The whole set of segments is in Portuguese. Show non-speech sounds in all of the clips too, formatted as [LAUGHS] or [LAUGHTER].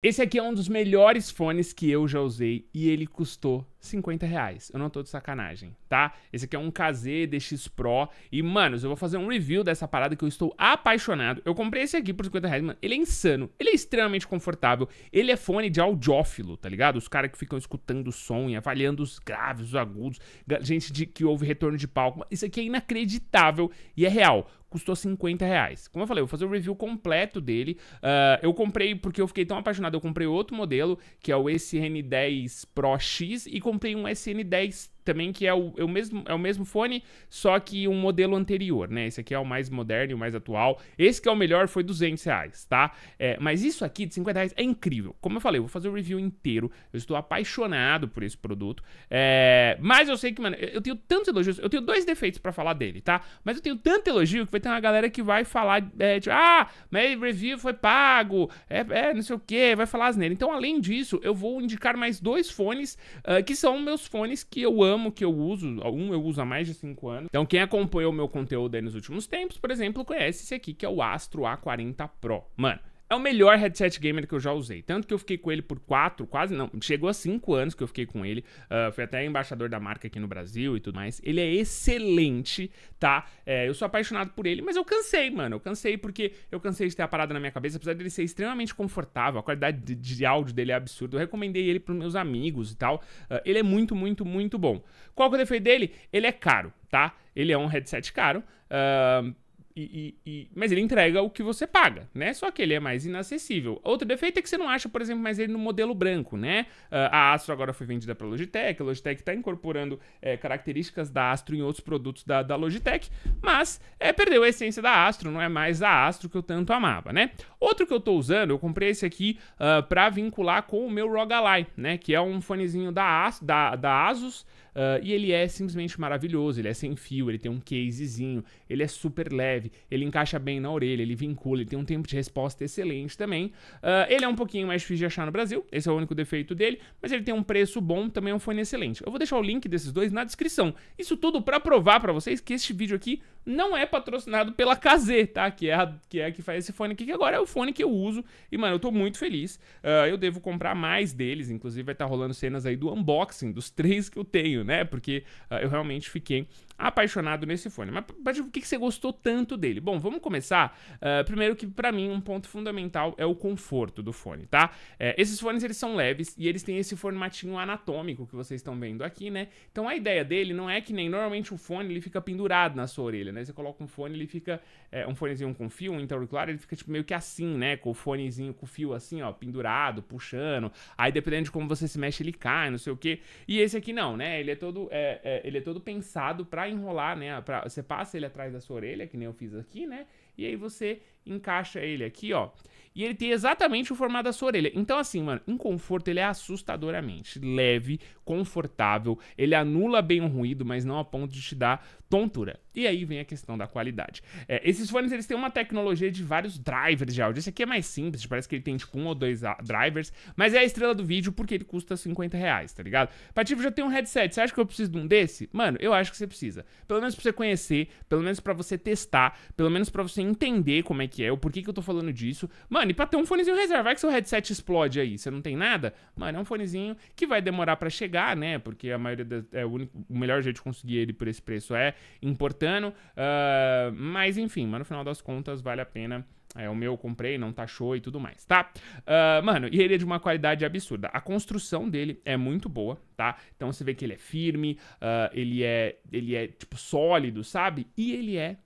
Esse aqui é um dos melhores fones que eu já usei e ele custou 50 reais. Eu não tô de sacanagem, tá? Esse aqui é um KZ DX Pro e, manos, eu vou fazer um review dessa parada que eu estou apaixonado. Eu comprei esse aqui por 50 reais, mano. Ele é insano, ele é extremamente confortável, ele é fone de audiófilo, tá ligado? Os caras que ficam escutando o som e avaliando os graves, os agudos, gente de, que ouve retorno de palco. Isso aqui é inacreditável e é real custou 50 reais. Como eu falei, eu vou fazer o review completo dele. Uh, eu comprei, porque eu fiquei tão apaixonado, eu comprei outro modelo, que é o SN10 Pro X, e comprei um SN10 também que é o, é o, mesmo, é o mesmo fone, só que um modelo anterior, né? Esse aqui é o mais moderno e o mais atual. Esse que é o melhor foi 200 reais, tá? É, mas isso aqui de 50 reais é incrível. Como eu falei, eu vou fazer o review inteiro. Eu estou apaixonado por esse produto. É, mas eu sei que, mano, eu tenho tantos elogios. Eu tenho dois defeitos para falar dele, tá? Mas eu tenho tanto elogio que vai ter uma galera que vai falar, é, tipo, ah, mas review foi pago, é, é não sei o que, vai falar asneira. Então, além disso, eu vou indicar mais dois fones, uh, que são meus fones que eu amo amo que eu uso, um eu uso há mais de 5 anos. Então, quem acompanhou o meu conteúdo aí nos últimos tempos, por exemplo, conhece esse aqui que é o Astro A40 Pro. Mano, é o melhor headset gamer que eu já usei. Tanto que eu fiquei com ele por quatro, quase não, chegou a cinco anos que eu fiquei com ele. Uh, fui até embaixador da marca aqui no Brasil e tudo mais. Ele é excelente, tá? É, eu sou apaixonado por ele, mas eu cansei, mano. Eu cansei porque eu cansei de ter a parada na minha cabeça, apesar dele ser extremamente confortável, a qualidade de, de áudio dele é absurda. Eu recomendei ele pros meus amigos e tal. Uh, ele é muito, muito, muito bom. Qual que é o defeito dele? Ele é caro, tá? Ele é um headset caro. Uh, e, e, e, mas ele entrega o que você paga, né? Só que ele é mais inacessível. Outro defeito é que você não acha, por exemplo, mais ele no modelo branco, né? Ah, a Astro agora foi vendida para a Logitech, a Logitech está incorporando é, características da Astro em outros produtos da, da Logitech, mas é, perdeu a essência da Astro, não é mais a Astro que eu tanto amava, né? Outro que eu estou usando, eu comprei esse aqui uh, ah, para vincular com o meu Rogalai, né? Que é um fonezinho da, da, da Asus, Uh, e ele é simplesmente maravilhoso, ele é sem fio, ele tem um casezinho, ele é super leve, ele encaixa bem na orelha, ele vincula, ele tem um tempo de resposta excelente também. Uh, ele é um pouquinho mais difícil de achar no Brasil, esse é o único defeito dele, mas ele tem um preço bom, também é um fone excelente. Eu vou deixar o link desses dois na descrição. Isso tudo para provar para vocês que este vídeo aqui não é patrocinado pela KZ, tá? Que é, a, que é a que faz esse fone aqui, que agora é o fone que eu uso. E, mano, eu tô muito feliz. Uh, eu devo comprar mais deles, inclusive vai estar tá rolando cenas aí do unboxing, dos três que eu tenho, né? né? Porque uh, eu realmente fiquei apaixonado nesse fone. Mas, mas que, que você gostou tanto dele? Bom, vamos começar. Uh, primeiro que para mim um ponto fundamental é o conforto do fone, tá? É, esses fones eles são leves e eles têm esse formatinho anatômico que vocês estão vendo aqui, né? Então a ideia dele não é que nem normalmente o fone ele fica pendurado na sua orelha, né? Você coloca um fone, ele fica é, um fonezinho com fio, um interauricular, ele fica tipo meio que assim, né? Com o fonezinho com o fio assim, ó, pendurado, puxando. Aí dependendo de como você se mexe ele cai, não sei o quê. E esse aqui não, né? Ele é todo é, é ele é todo pensado para enrolar, né? Pra, você passa ele atrás da sua orelha, que nem eu fiz aqui, né? E aí você encaixa ele aqui, ó. E ele tem exatamente o formato da sua orelha. Então, assim, mano, em conforto ele é assustadoramente leve, confortável. Ele anula bem o ruído, mas não a ponto de te dar tontura. E aí vem a questão da qualidade. É, esses fones eles têm uma tecnologia de vários drivers de áudio. Esse aqui é mais simples, parece que ele tem tipo um ou dois drivers, mas é a estrela do vídeo porque ele custa 50 reais, tá ligado? Pativo já tem um headset, você acha que eu preciso de um desse? Mano, eu acho que você precisa. Pelo menos pra você conhecer, pelo menos para você testar, pelo menos para você entender como é que é, o porquê que eu tô falando disso. Mano, e pra ter um fonezinho reserva, vai que seu headset explode aí, você não tem nada? Mano, é um fonezinho que vai demorar para chegar, né? Porque a maioria das, é o, único, o melhor jeito de conseguir ele por esse preço é importando. Uh, mas enfim, mas no final das contas vale a pena. É, o meu eu comprei, não taxou tá e tudo mais, tá? Uh, mano, e ele é de uma qualidade absurda. A construção dele é muito boa, tá? Então você vê que ele é firme, uh, ele é, ele é tipo sólido, sabe? E ele é,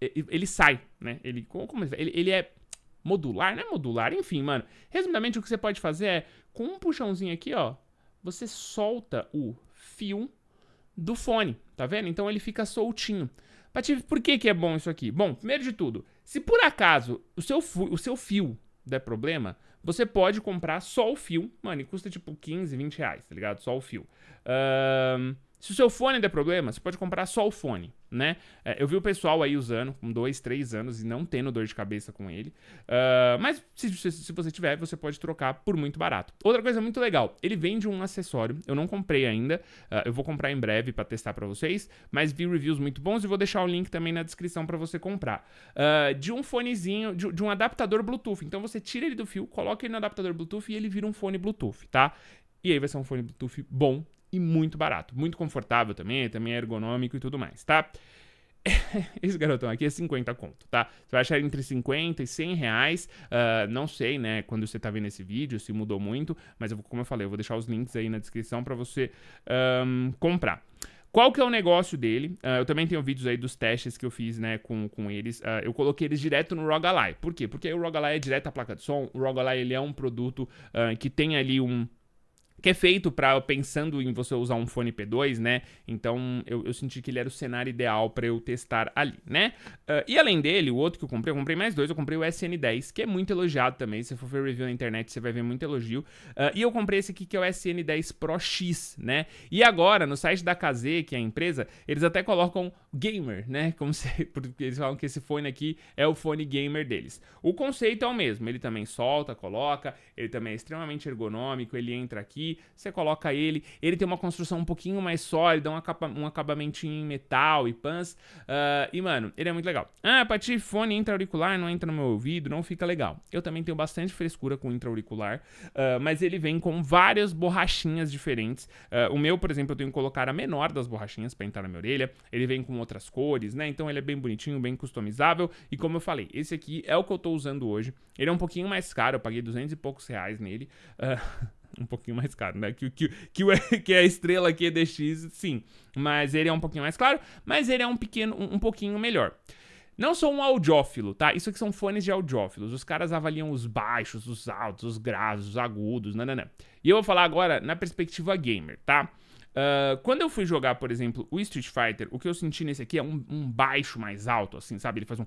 ele sai, né? Ele, como ele, ele é modular, né? modular, enfim, mano. Resumidamente, o que você pode fazer é, com um puxãozinho aqui, ó, você solta o fio do fone, tá vendo? Então ele fica soltinho. Patife, por que, que é bom isso aqui? Bom, primeiro de tudo, se por acaso o seu, o seu fio der problema, você pode comprar só o fio. Mano, e custa tipo 15, 20 reais, tá ligado? Só o fio. Ahn... Se o seu fone der problema, você pode comprar só o fone, né? É, eu vi o pessoal aí usando com dois, três anos e não tendo dor de cabeça com ele. Uh, mas se, se, você tiver, você pode trocar por muito barato. Outra coisa muito legal, ele vende um acessório. Eu não comprei ainda, uh, eu vou comprar em breve para testar para vocês, mas vi reviews muito bons e vou deixar o link também na descrição para você comprar. Uh, de um fonezinho, de, de um adaptador Bluetooth. Então você tira ele do fio, coloca ele no adaptador Bluetooth e ele vira um fone Bluetooth, tá? E aí vai ser um fone Bluetooth bom e muito barato. Muito confortável também, também é ergonômico e tudo mais, tá? [LAUGHS] Esse garotão aqui é 50 conto, tá? Você vai achar entre 50 e 100 reais. Uh, não sei, né, quando você tá vendo esse vídeo, se mudou muito, mas eu, como eu falei, eu vou deixar os links aí na descrição para você um, comprar. Qual que é o negócio dele? Uh, eu também tenho vídeos aí dos testes que eu fiz, né, com, com eles. Uh, eu coloquei eles direto no Rogalai. Por quê? Porque o Rogalai é direto à placa de som. O Rogalai, ele é um produto uh, que tem ali um que é feito para pensando em você usar um fone P2, né? Então eu, eu senti que ele era o cenário ideal para eu testar ali, né? Uh, e além dele, o outro que eu comprei, eu comprei mais dois, eu comprei o SN10, que é muito elogiado também. Se for ver review na internet, você vai ver muito elogio. Uh, e eu comprei esse aqui que é o SN10 Pro X, né? E agora, no site da KZ, que é a empresa, eles até colocam gamer, né? [LAUGHS] Como se, porque eles falam que esse fone aqui é o fone gamer deles. O conceito é o mesmo, ele também solta, coloca, ele também é extremamente ergonômico, ele entra aqui você coloca ele. Ele tem uma construção um pouquinho mais sólida, um, acaba, um acabamentinho em metal e pans. Uh, ah, e, mano, ele é muito legal. Ah, Pati, fone intra-auricular, não entra no meu ouvido, não fica legal. Eu também tenho bastante frescura com intra-auricular, uh, mas ele vem com várias borrachinhas diferentes. Uh, o meu, por exemplo, eu tenho que colocar a menor das borrachinhas pra entrar na minha orelha. Ele vem com outras cores, né? Então ele é bem bonitinho, bem customizável. E como eu falei, esse aqui é o que eu tô usando hoje. Ele é um pouquinho mais caro, eu paguei 200 e poucos reais nele. Uh, [LAUGHS] um pouquinho mais caro, né? Que, que, que, o, [LAUGHS] que a estrela QDX, é sim. Mas ele é um pouquinho mais claro, mas ele é um pequeno, um, um pouquinho melhor. Não sou um audiófilo, tá? Isso aqui são fones de audiófilos. Os caras avaliam os baixos, os altos, os graves, os agudos, nananã. Né, né, né. E eu vou falar agora na perspectiva gamer, tá? Uh, quando eu fui jogar, por exemplo, o Street Fighter, o que eu senti nesse aqui é um, um baixo mais alto, assim, sabe? Ele faz um.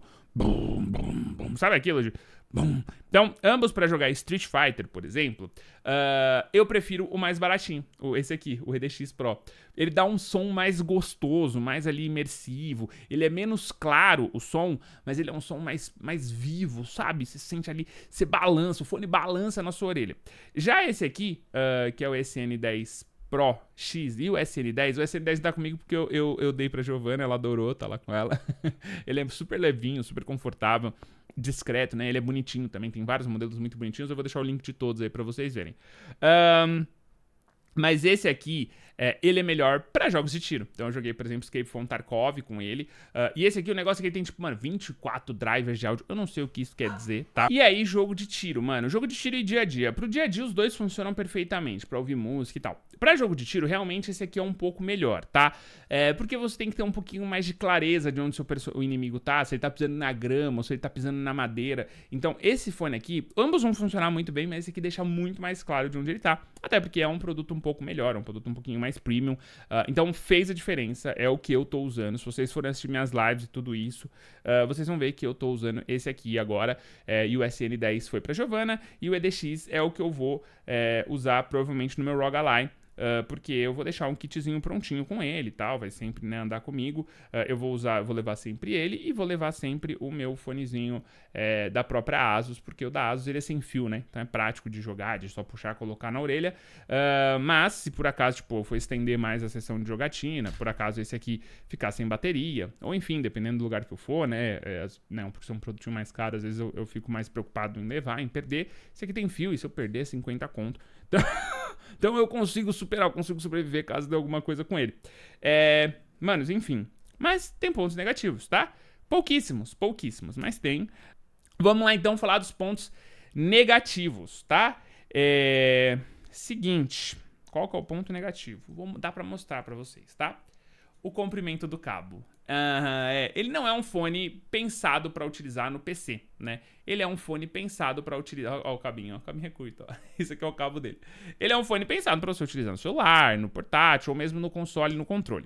Sabe aquilo de. Bom, então, ambos para jogar Street Fighter, por exemplo, uh, eu prefiro o mais baratinho, esse aqui, o RDX Pro. Ele dá um som mais gostoso, mais ali imersivo, ele é menos claro o som, mas ele é um som mais, mais vivo, sabe? Você sente ali, você balança, o fone balança na sua orelha. Já esse aqui, uh, que é o SN10 Pro X e o SN10. O SN10 dá comigo porque eu, eu, eu dei pra Giovana, ela adorou, tá lá com ela. [LAUGHS] ele é super levinho, super confortável discreto, né? Ele é bonitinho também, tem vários modelos muito bonitinhos. Eu vou deixar o link de todos aí para vocês verem. Um, mas esse aqui, é, ele é melhor para jogos de tiro. Então eu joguei, por exemplo, Escape from Tarkov com ele. Uh, e esse aqui, o é negócio é que ele tem, tipo, mano, 24 drivers de áudio. Eu não sei o que isso quer dizer, tá? E aí, jogo de tiro, mano. Jogo de tiro e dia a dia. Pro dia a dia, os dois funcionam perfeitamente, pra ouvir música e tal. Para jogo de tiro, realmente esse aqui é um pouco melhor, tá? É, porque você tem que ter um pouquinho mais de clareza de onde seu o inimigo tá, se ele tá pisando na grama, se ele tá pisando na madeira. Então, esse fone aqui, ambos vão funcionar muito bem, mas esse aqui deixa muito mais claro de onde ele tá. Até porque é um produto um pouco melhor, é um produto um pouquinho mais premium. Uh, então, fez a diferença, é o que eu tô usando. Se vocês forem assistir minhas lives e tudo isso, uh, vocês vão ver que eu tô usando esse aqui agora. É, e o SN10 foi pra Giovana, e o EDX é o que eu vou é, usar provavelmente no meu ROG Ally. Uh, porque eu vou deixar um kitzinho prontinho com ele e tal, vai sempre né, andar comigo. Uh, eu vou usar, vou levar sempre ele e vou levar sempre o meu fonezinho é, da própria Asus, porque o da Asus ele é sem fio, né? Então é prático de jogar, de só puxar, colocar na orelha. Uh, mas se por acaso, tipo, for estender mais a sessão de jogatina, por acaso esse aqui ficar sem bateria, ou enfim, dependendo do lugar que eu for, né? É, né porque são um produtinho mais caro, às vezes eu, eu fico mais preocupado em levar, em perder. Esse aqui tem fio e se eu perder, 50 é conto. Então. [LAUGHS] Então eu consigo superar, eu consigo sobreviver caso dê alguma coisa com ele. É, manos, enfim. Mas tem pontos negativos, tá? Pouquíssimos, pouquíssimos, mas tem. Vamos lá então falar dos pontos negativos, tá? É... Seguinte, qual que é o ponto negativo? Vou dar para mostrar para vocês, tá? o comprimento do cabo. Uhum, é. Ele não é um fone pensado para utilizar no PC, né? Ele é um fone pensado para utilizar. Ó, o cabinho, ó, o cabinho é curto, ó. [LAUGHS] Isso aqui é o cabo dele. Ele é um fone pensado para você utilizar no celular, no portátil ou mesmo no console, no controle.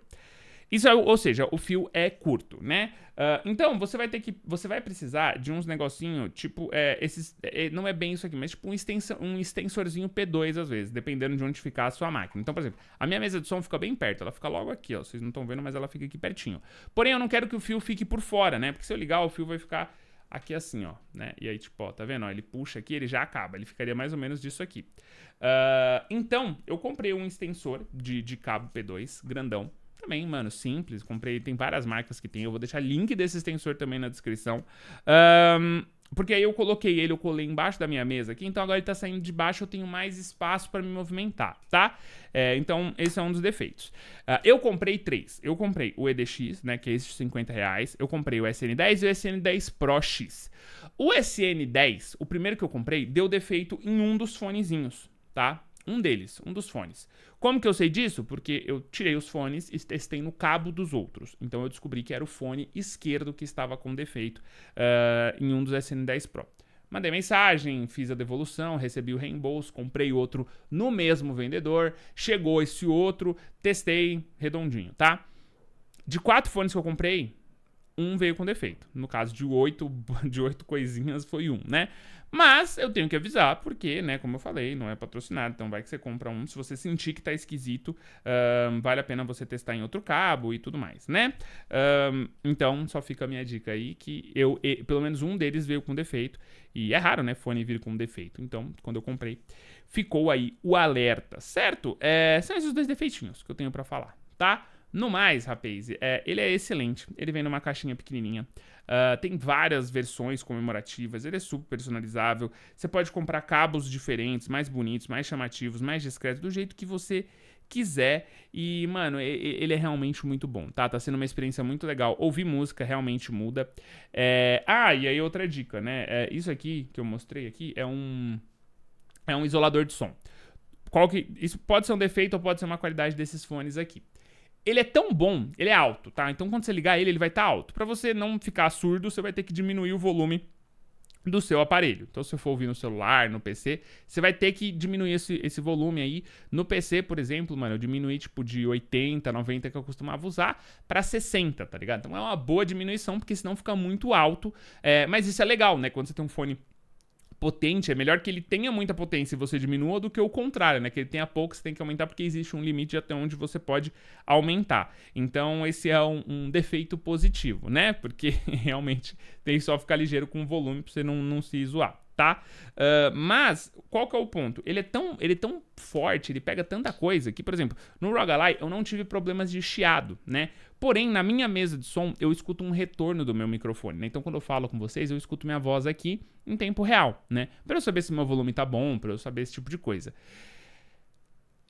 Isso é, ou seja, o fio é curto, né? Uh, então, você vai ter que. Você vai precisar de uns negocinho, tipo, é, esses. É, não é bem isso aqui, mas tipo um, extensor, um extensorzinho P2 às vezes, dependendo de onde ficar a sua máquina. Então, por exemplo, a minha mesa de som fica bem perto, ela fica logo aqui, ó. Vocês não estão vendo, mas ela fica aqui pertinho. Porém, eu não quero que o fio fique por fora, né? Porque se eu ligar, o fio vai ficar aqui assim, ó, né? E aí, tipo, ó, tá vendo? Ó, ele puxa aqui, ele já acaba. Ele ficaria mais ou menos disso aqui. Uh, então, eu comprei um extensor de, de cabo P2, grandão, também, mano, simples. Comprei, tem várias marcas que tem. Eu vou deixar link desse extensor também na descrição. Um, porque aí eu coloquei ele, eu colei embaixo da minha mesa aqui, então agora ele tá saindo de baixo, eu tenho mais espaço para me movimentar, tá? É, então, esse é um dos defeitos. Uh, eu comprei três. Eu comprei o EDX, né, que é esse de 50 reais. Eu comprei o SN10 e o SN10 Pro X. O SN10, o primeiro que eu comprei, deu defeito em um dos fonezinhos, tá? Um deles, um dos fones. Como que eu sei disso? Porque eu tirei os fones e testei no cabo dos outros. Então eu descobri que era o fone esquerdo que estava com defeito uh, em um dos SN10 Pro. Mandei mensagem, fiz a devolução, recebi o reembolso, comprei outro no mesmo vendedor, chegou esse outro, testei redondinho, tá? De quatro fones que eu comprei, um veio com defeito. No caso de oito, [LAUGHS] de oito coisinhas foi um, né? Mas eu tenho que avisar, porque, né, como eu falei, não é patrocinado. Então vai que você compra um. Se você sentir que tá esquisito, um, vale a pena você testar em outro cabo e tudo mais, né? Um, então só fica a minha dica aí que eu, e, pelo menos um deles veio com defeito. E é raro, né? Fone vir com defeito. Então, quando eu comprei, ficou aí o alerta, certo? É, são esses dois defeitinhos que eu tenho para falar, tá? No mais, rapaz, é, ele é excelente. Ele vem numa caixinha pequenininha. Uh, tem várias versões comemorativas. Ele é super personalizável. Você pode comprar cabos diferentes, mais bonitos, mais chamativos, mais discretos, do jeito que você quiser. E, mano, ele é realmente muito bom, tá? Tá sendo uma experiência muito legal. Ouvir música realmente muda. É... Ah, e aí outra dica, né? É, isso aqui que eu mostrei aqui é um... É um isolador de som. Qual que... Isso pode ser um defeito ou pode ser uma qualidade desses fones aqui. Ele é tão bom, ele é alto, tá? Então quando você ligar ele, ele vai estar tá alto. Para você não ficar surdo, você vai ter que diminuir o volume do seu aparelho. Então, se você for ouvir no celular, no PC, você vai ter que diminuir esse, esse volume aí. No PC, por exemplo, mano, eu diminuí tipo de 80, 90 que eu costumava usar para 60, tá ligado? Então é uma boa diminuição, porque senão fica muito alto. É, mas isso é legal, né? Quando você tem um fone potente, é melhor que ele tenha muita potência e você diminua do que o contrário, né? Que ele tenha pouco, você tem que aumentar, porque existe um limite até onde você pode aumentar. Então, esse é um, um defeito positivo, né? Porque [LAUGHS] realmente tem só ficar ligeiro com o volume para você não, não se zoar tá? Uh, mas, qual que é o ponto? Ele é tão, ele é tão forte, ele pega tanta coisa que, por exemplo, no Rogalai eu não tive problemas de chiado, né? Porém, na minha mesa de som, eu escuto um retorno do meu microfone, né? Então, quando eu falo com vocês, eu escuto minha voz aqui em tempo real, né? Pra eu saber se meu volume tá bom, pra eu saber esse tipo de coisa.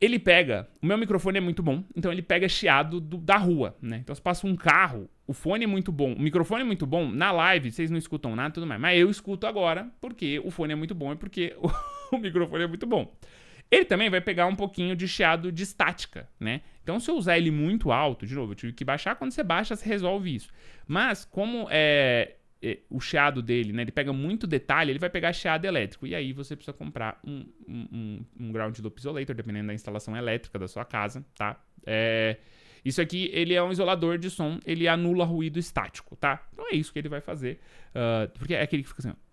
Ele pega. O meu microfone é muito bom, então ele pega chiado do, da rua, né? Então se passa um carro, o fone é muito bom, o microfone é muito bom, na live vocês não escutam nada e tudo mais. Mas eu escuto agora, porque o fone é muito bom e porque o, [LAUGHS] o microfone é muito bom. Ele também vai pegar um pouquinho de chiado de estática, né? Então, se eu usar ele muito alto, de novo, eu tive que baixar. Quando você baixa, você resolve isso. Mas, como é, é, o chiado dele, né? Ele pega muito detalhe, ele vai pegar chiado elétrico. E aí você precisa comprar um, um, um, um ground loop isolator, dependendo da instalação elétrica da sua casa, tá? É, isso aqui, ele é um isolador de som, ele anula ruído estático, tá? Então é isso que ele vai fazer. Uh, porque é aquele que fica assim, ó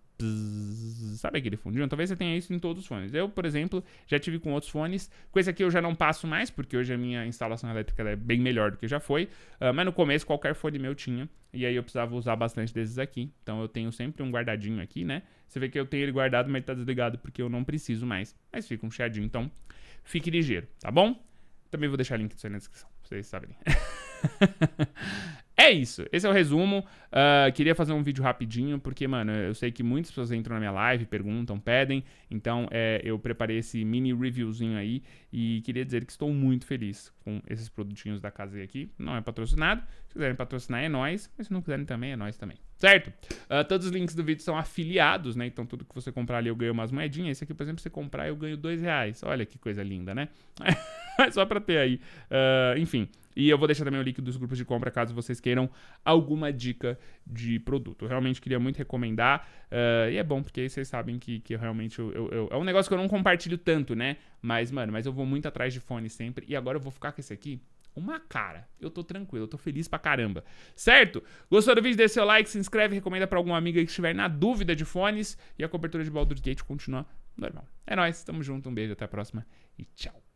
sabe aquele fundinho? Talvez você tenha isso em todos os fones. Eu, por exemplo, já tive com outros fones. Com esse aqui eu já não passo mais, porque hoje a minha instalação elétrica é bem melhor do que já foi. Uh, mas no começo qualquer fone meu tinha. E aí eu precisava usar bastante desses aqui. Então eu tenho sempre um guardadinho aqui, né? Você vê que eu tenho ele guardado, mas ele tá desligado porque eu não preciso mais. Mas fica um cheadinho então fique ligeiro, tá bom? Também vou deixar o link disso aí na descrição, pra vocês saberem. [LAUGHS] É isso. Esse é o resumo. Uh, queria fazer um vídeo rapidinho, porque, mano, eu sei que muitas pessoas entram na minha live, perguntam, pedem. Então, é, eu preparei esse mini reviewzinho aí. E queria dizer que estou muito feliz com esses produtinhos da Casei aqui. Não é patrocinado. Se quiserem patrocinar, é nós. Mas se não quiserem também, é nós também certo? Uh, todos os links do vídeo são afiliados, né? Então tudo que você comprar ali eu ganho umas moedinhas. Esse aqui, por exemplo, você comprar eu ganho dois reais. Olha que coisa linda, né? [LAUGHS] Só pra ter aí. Uh, enfim. E eu vou deixar também o link dos grupos de compra caso vocês queiram alguma dica de produto. Eu realmente queria muito recomendar. Uh, e é bom, porque aí vocês sabem que, que realmente eu, eu, eu, é um negócio que eu não compartilho tanto, né? Mas, mano, mas eu vou muito atrás de fone sempre. E agora eu vou ficar com esse aqui uma cara. Eu tô tranquilo, eu tô feliz pra caramba. Certo? Gostou do vídeo? Dê seu like, se inscreve, recomenda pra alguma amiga que estiver na dúvida de fones. E a cobertura de Baldur's Gate continua normal. É nóis, tamo junto, um beijo, até a próxima e tchau.